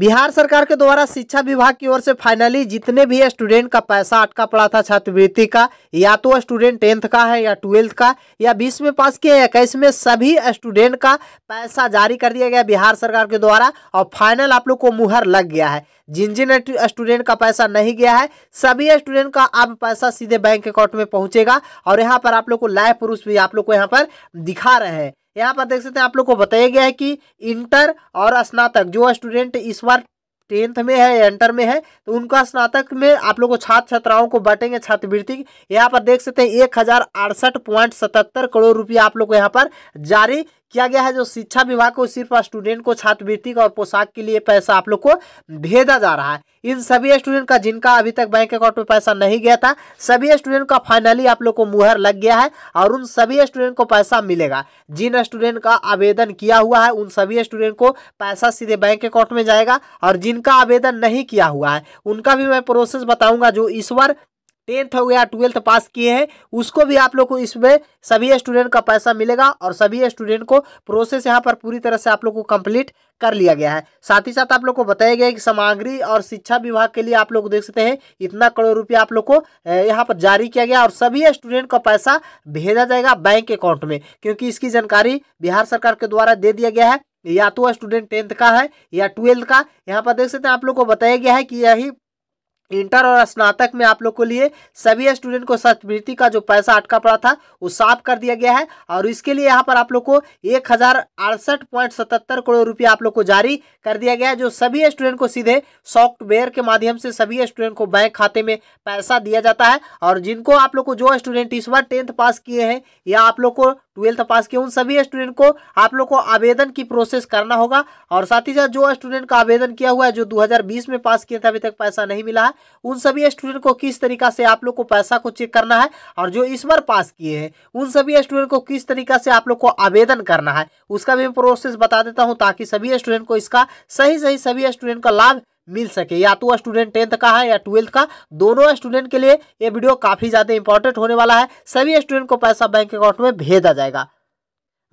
बिहार सरकार के द्वारा शिक्षा विभाग की ओर से फाइनली जितने भी स्टूडेंट का पैसा अटका पड़ा था छात्रवृत्ति का या तो स्टूडेंट टेंथ का है या ट्वेल्थ का या बीस में पास किए या इक्कीस में सभी स्टूडेंट का पैसा जारी कर दिया गया बिहार सरकार के द्वारा और फाइनल आप लोग को मुहर लग गया है जिन जिन स्टूडेंट का पैसा नहीं गया है सभी स्टूडेंट का अब पैसा सीधे बैंक अकाउंट में पहुंचेगा और यहाँ पर आप लोग को लाइव प्रूफ भी आप लोग को यहाँ पर दिखा रहे हैं यहाँ पर देख सकते हैं आप लोग को बताया गया है कि इंटर और स्नातक जो स्टूडेंट इस बार टेंथ में है या इंटर में है तो उनका स्नातक में आप लोगों को छात्र छात्राओं को बांटेंगे छात्रवृत्ति यहाँ पर देख सकते हैं एक हजार अड़सठ पॉइंट सतहत्तर करोड़ रुपया आप लोग को यहाँ पर जारी किया गया है जो शिक्षा विभाग को सिर्फ स्टूडेंट को छात्रवृत्ति और पोशाक के लिए पैसा आप लोग को भेजा जा रहा है इन सभी स्टूडेंट का जिनका अभी तक बैंक अकाउंट में पैसा नहीं गया था सभी स्टूडेंट का फाइनली आप लोग को मुहर लग गया है और उन सभी स्टूडेंट को पैसा मिलेगा जिन स्टूडेंट का आवेदन किया हुआ है उन सभी स्टूडेंट को पैसा सीधे बैंक अकाउंट में जाएगा और जिनका आवेदन नहीं किया हुआ है उनका भी मैं प्रोसेस बताऊंगा जो ईश्वर टेंथ हो गया ट्वेल्थ पास किए हैं उसको भी आप लोग को इसमें सभी स्टूडेंट का पैसा मिलेगा और सभी स्टूडेंट को प्रोसेस यहाँ पर पूरी तरह से आप लोग को कंप्लीट कर लिया गया है साथ ही साथ आप लोग को बताया गया है कि सामग्री और शिक्षा विभाग के लिए आप लोग देख सकते हैं इतना करोड़ रुपया आप लोग को यहाँ पर जारी किया गया और सभी स्टूडेंट का पैसा भेजा जाएगा बैंक अकाउंट में क्योंकि इसकी जानकारी बिहार सरकार के द्वारा दे दिया गया है या तो स्टूडेंट टेंथ का है या ट्वेल्थ का यहाँ पर देख सकते हैं आप लोग को बताया गया है कि यही इंटर और स्नातक में आप लोग को लिए सभी स्टूडेंट को छात्रवृत्ति का जो पैसा अटका पड़ा था वो साफ कर दिया गया है और इसके लिए यहाँ पर आप लोग को एक करोड़ रुपया आप लोग को जारी कर दिया गया है जो सभी स्टूडेंट को सीधे सॉफ्टवेयर के माध्यम से सभी स्टूडेंट को बैंक खाते में पैसा दिया जाता है और जिनको आप लोग को जो स्टूडेंट इस बार टेंथ पास किए हैं या आप लोग को ट्वेल्थ पास किए उन सभी स्टूडेंट को आप लोग को आवेदन की प्रोसेस करना होगा और साथ ही साथ जो स्टूडेंट का आवेदन किया हुआ है जो 2020 में पास किए थे अभी तक पैसा नहीं मिला है उन सभी स्टूडेंट को किस तरीका से आप लोग को पैसा को चेक करना है और जो इस बार पास किए हैं उन सभी स्टूडेंट को किस तरीका से आप लोग को आवेदन करना है उसका भी प्रोसेस बता देता हूँ ताकि सभी स्टूडेंट को इसका सही सही सभी स्टूडेंट का लाभ मिल सके या तो स्टूडेंट टेंथ का है या ट्वेल्थ का दोनों स्टूडेंट के लिए ये वीडियो काफ़ी ज़्यादा इंपॉर्टेंट होने वाला है सभी स्टूडेंट को पैसा बैंक अकाउंट में भेजा जाएगा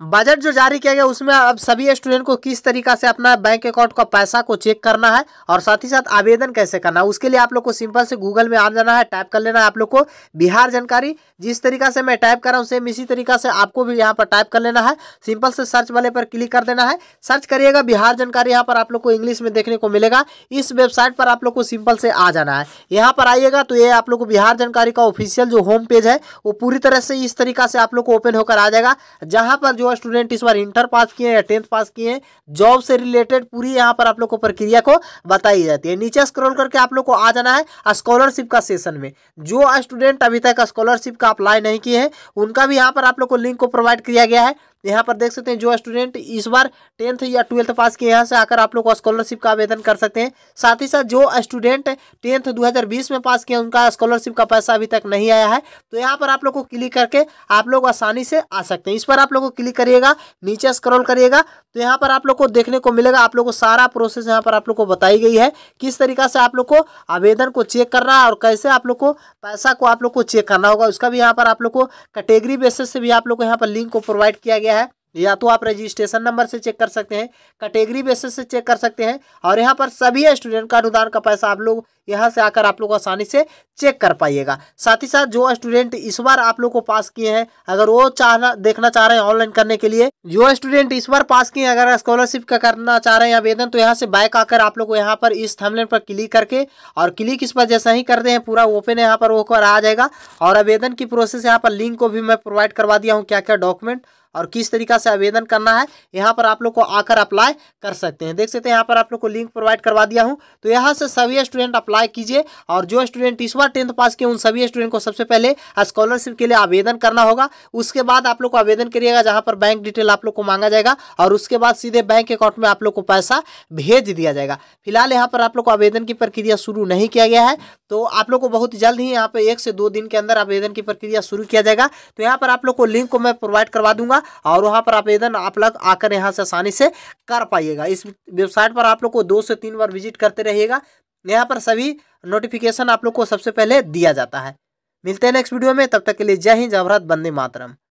बजट जो जारी किया गया उसमें अब सभी स्टूडेंट को किस तरीका से अपना बैंक अकाउंट का पैसा को चेक करना है और साथ ही साथ आवेदन कैसे करना है उसके लिए आप लोग को सिंपल से गूगल में आ जाना है टाइप कर लेना है आप लोग को बिहार जानकारी जिस तरीका से मैं टाइप कर रहा हूँ सेम इसी तरीका से आपको भी यहाँ पर टाइप कर लेना है सिंपल से सर्च वाले पर क्लिक कर देना है सर्च करिएगा बिहार जानकारी यहाँ पर आप लोग को इंग्लिश में देखने को मिलेगा इस वेबसाइट पर आप लोग को सिंपल से आ जाना है यहाँ पर आइएगा तो ये आप लोग को बिहार जानकारी का ऑफिशियल जो होम पेज है वो पूरी तरह से इस तरीका से आप लोग को ओपन होकर आ जाएगा जहाँ पर जो स्टूडेंट इस बार इंटर पास किए हैं या टेंथ पास किए हैं जॉब से रिलेटेड पूरी यहाँ पर आप लोग को प्रक्रिया को बताई जाती है नीचे स्क्रॉल करके आप लोग को आ जाना है स्कॉलरशिप का सेशन में जो स्टूडेंट अभी तक स्कॉलरशिप का अप्लाई नहीं किए हैं उनका भी यहाँ पर आप लोग को लिंक को प्रोवाइड किया गया है यहाँ पर देख सकते हैं जो स्टूडेंट इस बार टेंथ या ट्वेल्थ पास किए यहाँ से आकर आप लोग स्कॉलरशिप का आवेदन कर सकते हैं साथ ही साथ जो स्टूडेंट टेंथ 2020 में पास किए उनका स्कॉलरशिप का पैसा अभी तक नहीं आया है तो यहाँ पर आप लोग को क्लिक करके आप लोग आसानी से आ सकते हैं इस पर आप लोग को क्लिक करिएगा नीचे स्क्रॉल करिएगा तो यहाँ पर आप लोग को देखने को मिलेगा आप लोग को सारा प्रोसेस यहाँ पर आप लोग को बताई गई है किस तरीका से आप लोग को आवेदन को चेक करना है और कैसे आप लोग को पैसा को आप लोग को चेक करना होगा उसका भी यहाँ पर आप लोग को कैटेगरी बेसिस से भी आप लोग को यहाँ पर लिंक को प्रोवाइड किया गया है या तो आप रजिस्ट्रेशन नंबर से चेक कर सकते हैं कैटेगरी बेसिस से चेक कर सकते हैं और यहाँ पर सभी स्टूडेंट का अनुदान का पैसा आप लोग यहाँ से आकर आप लोग आसानी से चेक कर पाइएगा साथ ही साथ जो स्टूडेंट इस बार आप लोग को पास किए हैं अगर वो चाहना देखना चाह रहे हैं ऑनलाइन करने के लिए जो स्टूडेंट इस बार पास किए हैं अगर स्कॉलरशिप का करना चाह रहे हैं आवेदन तो यहाँ से बैक आकर आप लोग यहाँ पर इस थमलेन पर क्लिक करके और क्लिक इस पर जैसा ही करते हैं पूरा ओपन यहाँ पर वो आ जाएगा और आवेदन की प्रोसेस यहाँ पर लिंक को भी मैं प्रोवाइड करवा दिया हूँ क्या क्या डॉक्यूमेंट और किस तरीका से आवेदन करना है यहाँ पर आप लोग को आकर अप्लाई कर सकते हैं देख सकते हैं यहाँ पर आप लोग को लिंक प्रोवाइड करवा दिया हूँ तो यहाँ से सभी स्टूडेंट अप्लाई कीजिए और जो स्टूडेंट इस बार टेंथ पास किए उन सभी स्टूडेंट को सबसे पहले स्कॉलरशिप के लिए आवेदन करना होगा उसके बाद आप लोग को आवेदन करिएगा जहाँ पर बैंक डिटेल आप लोग को मांगा जाएगा और उसके बाद सीधे बैंक अकाउंट में आप लोग को पैसा भेज दिया जाएगा फिलहाल यहाँ पर आप लोग को आवेदन की प्रक्रिया शुरू नहीं किया गया है तो आप लोग को बहुत जल्द ही यहाँ पर एक से दो दिन के अंदर आवेदन की प्रक्रिया शुरू किया जाएगा तो यहाँ पर आप लोग को लिंक को मैं प्रोवाइड करवा दूंगा जाएगा और वहाँ पर आवेदन आप लोग आकर यहाँ से आसानी से कर पाइएगा इस वेबसाइट पर आप लोग को दो से तीन बार विजिट करते रहिएगा यहाँ पर सभी नोटिफिकेशन आप लोग को सबसे पहले दिया जाता है मिलते हैं नेक्स्ट वीडियो में तब तक के लिए जय हिंद जवरत बंदे मातरम